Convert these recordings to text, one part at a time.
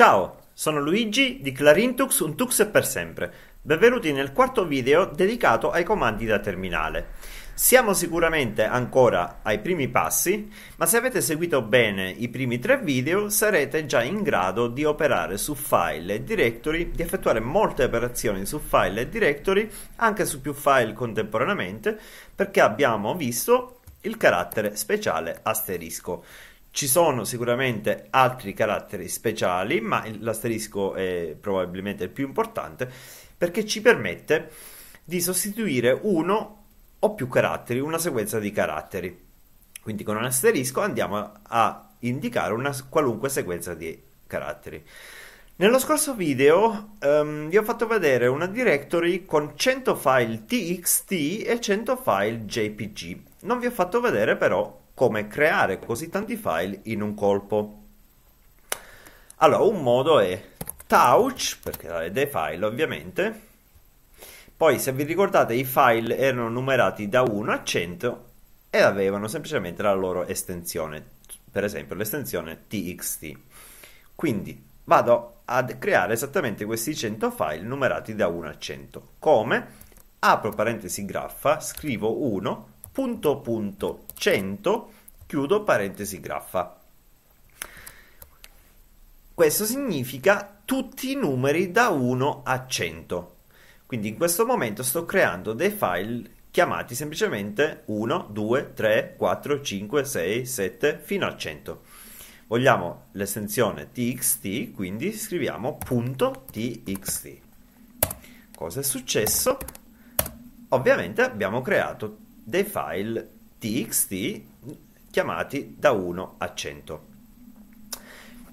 Ciao, sono Luigi di Clarintux un Tux per sempre. Benvenuti nel quarto video dedicato ai comandi da terminale. Siamo sicuramente ancora ai primi passi, ma se avete seguito bene i primi tre video sarete già in grado di operare su file e directory, di effettuare molte operazioni su file e directory, anche su più file contemporaneamente, perché abbiamo visto il carattere speciale asterisco. Ci sono sicuramente altri caratteri speciali, ma l'asterisco è probabilmente il più importante perché ci permette di sostituire uno o più caratteri, una sequenza di caratteri. Quindi con un asterisco andiamo a indicare una qualunque sequenza di caratteri. Nello scorso video um, vi ho fatto vedere una directory con 100 file txt e 100 file jpg. Non vi ho fatto vedere però come creare così tanti file in un colpo. Allora, un modo è touch, perché è dei file ovviamente, poi se vi ricordate i file erano numerati da 1 a 100 e avevano semplicemente la loro estensione, per esempio l'estensione txt. Quindi vado a creare esattamente questi 100 file numerati da 1 a 100. Come? Apro parentesi graffa, scrivo 1, punto punto 100 Chiudo parentesi graffa. Questo significa tutti i numeri da 1 a 100. Quindi in questo momento sto creando dei file chiamati semplicemente 1, 2, 3, 4, 5, 6, 7 fino a 100. Vogliamo l'estensione txt, quindi scriviamo .txt. Cosa è successo? Ovviamente abbiamo creato dei file txt chiamati da 1 a 100.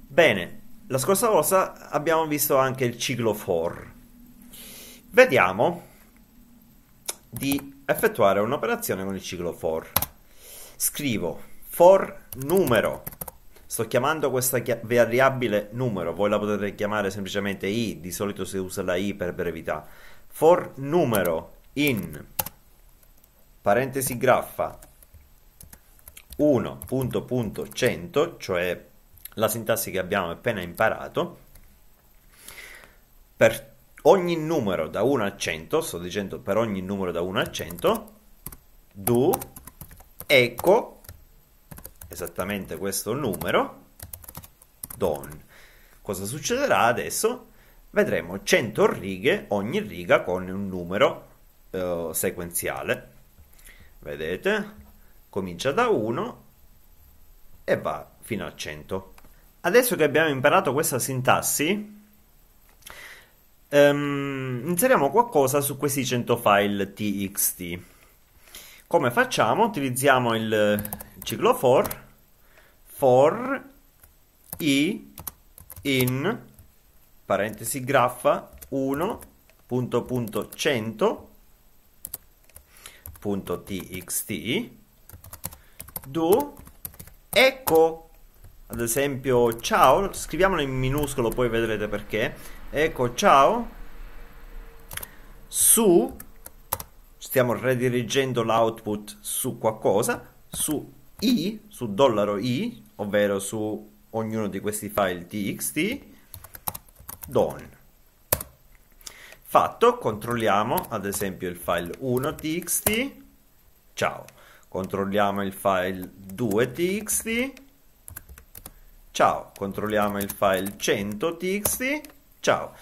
Bene, la scorsa volta abbiamo visto anche il ciclo for. Vediamo di effettuare un'operazione con il ciclo for. Scrivo for numero. Sto chiamando questa variabile numero, voi la potete chiamare semplicemente i, di solito si usa la i per brevità. For numero in parentesi graffa 1 punto punto 100 cioè la sintassi che abbiamo appena imparato, per ogni numero da 1 a 100, sto dicendo per ogni numero da 1 a 100, do echo esattamente questo numero, don. Cosa succederà adesso? Vedremo 100 righe, ogni riga con un numero eh, sequenziale. Vedete? comincia da 1 e va fino a 100. Adesso che abbiamo imparato questa sintassi, ehm, inseriamo qualcosa su questi 100 file txt. Come facciamo? Utilizziamo il ciclo for, for i in parentesi graffa 1.100.txt punto punto do, ecco, ad esempio ciao, scriviamolo in minuscolo poi vedrete perché, ecco ciao, su, stiamo redirigendo l'output su qualcosa, su i, su dollaro i, ovvero su ognuno di questi file txt, don. Fatto, controlliamo ad esempio il file 1 txt, ciao controlliamo il file 2txt, ciao, controlliamo il file 100txt, ciao.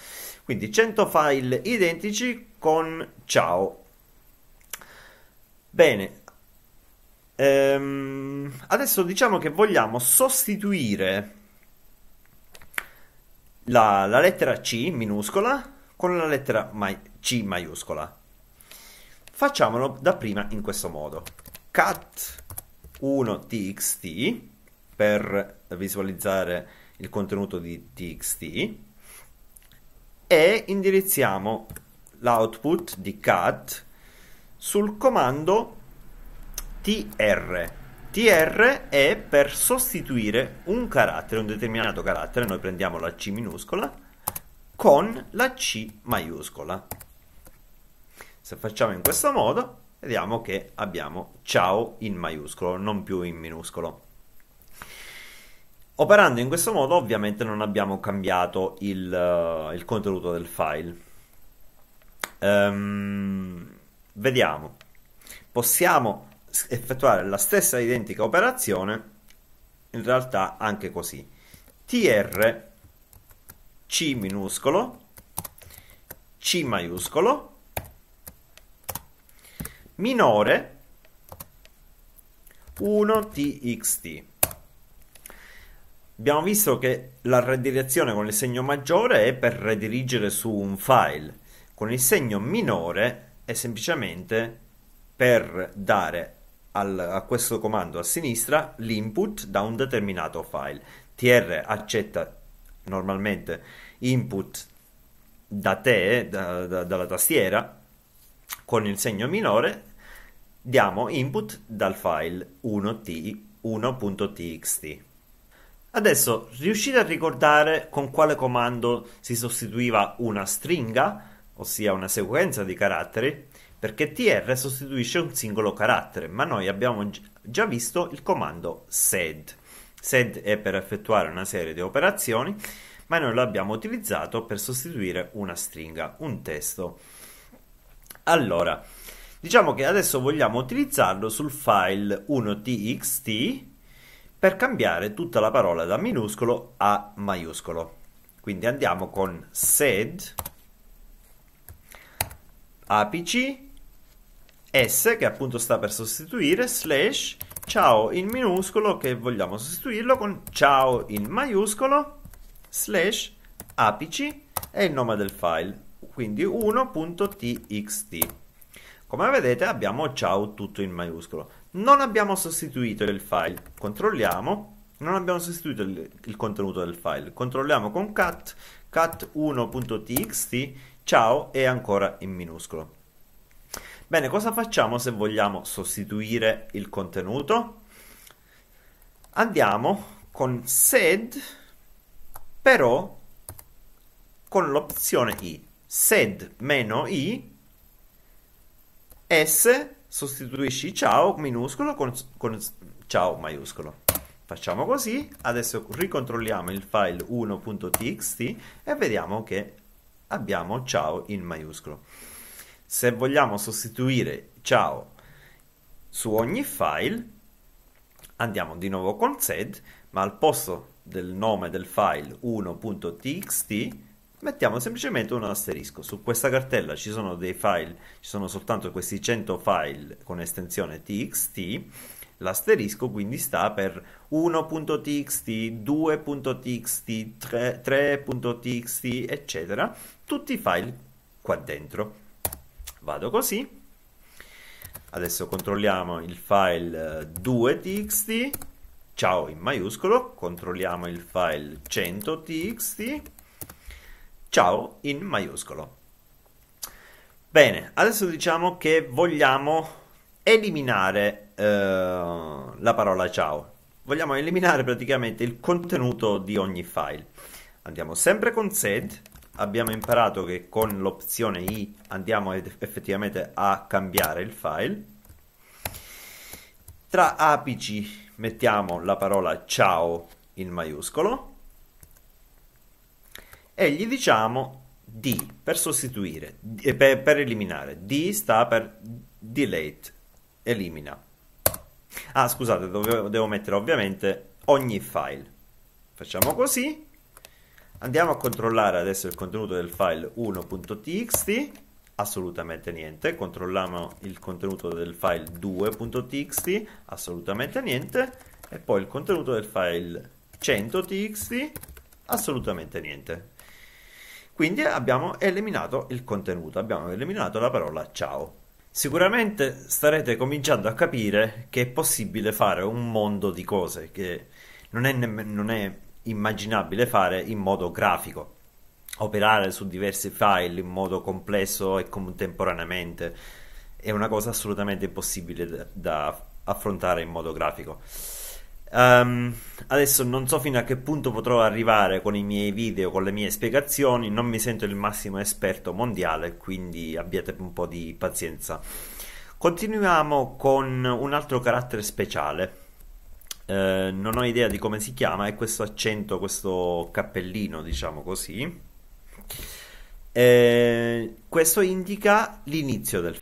Quindi 100 file identici con ciao. Bene, ehm, adesso diciamo che vogliamo sostituire la, la, lettera C minuscola con la lettera mai, C maiuscola. Facciamolo da prima in questo modo cat 1txt per visualizzare il contenuto di txt e indirizziamo l'output di cat sul comando tr. tr è per sostituire un carattere, un determinato carattere, noi prendiamo la C minuscola con la C maiuscola. Se facciamo in questo modo, vediamo che abbiamo ciao in maiuscolo, non più in minuscolo. Operando in questo modo ovviamente non abbiamo cambiato il, uh, il contenuto del file. Um, vediamo, possiamo effettuare la stessa identica operazione in realtà anche così. tr c minuscolo, c maiuscolo minore 1 txt. Abbiamo visto che la redirezione con il segno maggiore è per redirigere su un file, con il segno minore è semplicemente per dare al, a questo comando a sinistra l'input da un determinato file. TR accetta normalmente input da te, da, da, dalla tastiera, con il segno minore diamo input dal file 1t, 1.txt. Adesso riuscite a ricordare con quale comando si sostituiva una stringa, ossia una sequenza di caratteri, perché tr sostituisce un singolo carattere, ma noi abbiamo già visto il comando sed. Sed è per effettuare una serie di operazioni, ma noi l'abbiamo utilizzato per sostituire una stringa, un testo. Allora, diciamo che adesso vogliamo utilizzarlo sul file 1txt per cambiare tutta la parola da minuscolo a maiuscolo. Quindi andiamo con sed apici s che appunto sta per sostituire slash ciao in minuscolo che vogliamo sostituirlo con ciao in maiuscolo slash apici è il nome del file quindi 1.txt. Come vedete abbiamo ciao tutto in maiuscolo. Non abbiamo sostituito il file, controlliamo, non abbiamo sostituito il, il contenuto del file, controlliamo con cat, cat 1.txt, ciao è ancora in minuscolo. Bene, cosa facciamo se vogliamo sostituire il contenuto? Andiamo con sed, però con l'opzione i sed meno i, s sostituisci ciao minuscolo con, con ciao maiuscolo. Facciamo così, adesso ricontrolliamo il file 1.txt e vediamo che abbiamo ciao in maiuscolo. Se vogliamo sostituire ciao su ogni file, andiamo di nuovo con sed, ma al posto del nome del file 1.txt mettiamo semplicemente un asterisco. Su questa cartella ci sono dei file, ci sono soltanto questi 100 file con estensione txt. L'asterisco quindi sta per 1.txt, 2.txt, 3.txt, eccetera, tutti i file qua dentro. Vado così. Adesso controlliamo il file 2txt, eh, ciao in maiuscolo, controlliamo il file 100txt, ciao in maiuscolo. Bene, adesso diciamo che vogliamo eliminare eh, la parola ciao. Vogliamo eliminare praticamente il contenuto di ogni file. Andiamo sempre con sed, abbiamo imparato che con l'opzione i andiamo effettivamente a cambiare il file. Tra apici mettiamo la parola ciao in maiuscolo e gli diciamo D per sostituire, D, eh, per, per, eliminare. D sta per delete, elimina. Ah, scusate, dovevo, devo mettere ovviamente ogni file. Facciamo così. Andiamo a controllare adesso il contenuto del file 1.txt. Assolutamente niente. Controlliamo il contenuto del file 2.txt. Assolutamente niente. E poi il contenuto del file 100.txt. Assolutamente niente. Quindi abbiamo eliminato il contenuto, abbiamo eliminato la parola ciao. Sicuramente starete cominciando a capire che è possibile fare un mondo di cose che non è, nemm- non è immaginabile fare in modo grafico, operare su diversi file in modo complesso e contemporaneamente è una cosa assolutamente impossibile da, da affrontare in modo grafico. Um, adesso non so fino a che punto potrò arrivare con i miei video, con le mie spiegazioni, non mi sento il massimo esperto mondiale, quindi abbiate un po' di pazienza. Continuiamo con un altro carattere speciale. Eh, non ho idea di come si chiama, è questo accento, questo cappellino, diciamo così. Eh, questo indica l'inizio del,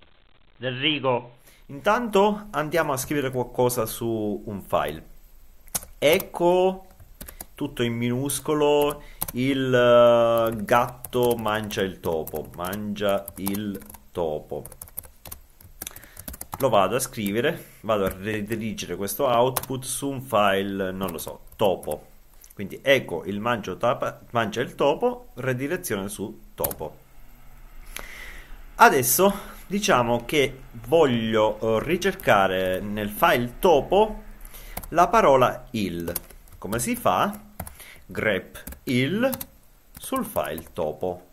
del rigo. Intanto andiamo a scrivere qualcosa su un file. Ecco tutto in minuscolo il eh, gatto mangia il topo, mangia il topo. Lo vado a scrivere, vado a redirigere questo output su un file, non lo so, topo. Quindi ecco il mangio tapa, mangia il topo, redirezione su topo. Adesso diciamo che voglio eh, ricercare nel file topo la parola il. Come si fa? grep il sul file topo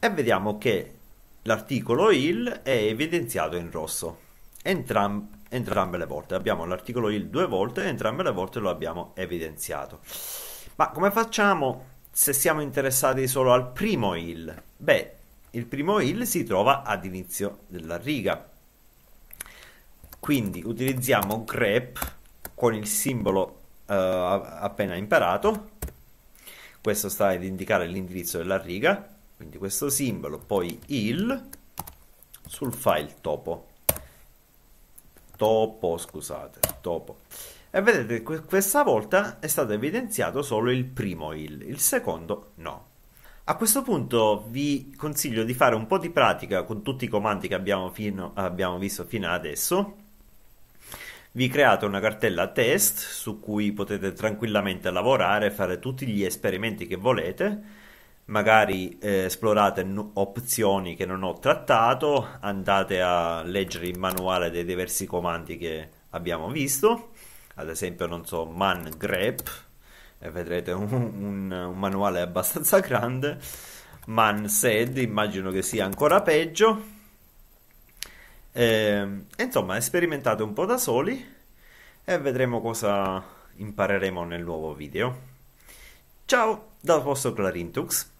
e vediamo che l'articolo il è evidenziato in rosso Entram entrambe le volte abbiamo l'articolo il due volte e entrambe le volte lo abbiamo evidenziato ma come facciamo se siamo interessati solo al primo il beh il primo il si trova ad inizio della riga quindi utilizziamo grep con il simbolo eh, appena imparato. Questo sta ad indicare l'indirizzo della riga, quindi questo simbolo, poi il sul file topo. Topo, scusate, topo. E vedete, que- questa volta è stato evidenziato solo il primo il, il secondo no. A questo punto vi consiglio di fare un po' di pratica con tutti i comandi che abbiamo, fino, abbiamo visto fino adesso vi create una cartella test su cui potete tranquillamente lavorare, fare tutti gli esperimenti che volete, magari eh, esplorate n- opzioni che non ho trattato, andate a leggere il manuale dei diversi comandi che abbiamo visto, ad esempio non so, man grep, e vedrete un, un, un manuale abbastanza grande, man sed immagino che sia ancora peggio, Ehm, e, insomma, sperimentate un po' da soli e vedremo cosa impareremo nel nuovo video. Ciao da vostro Clarintux.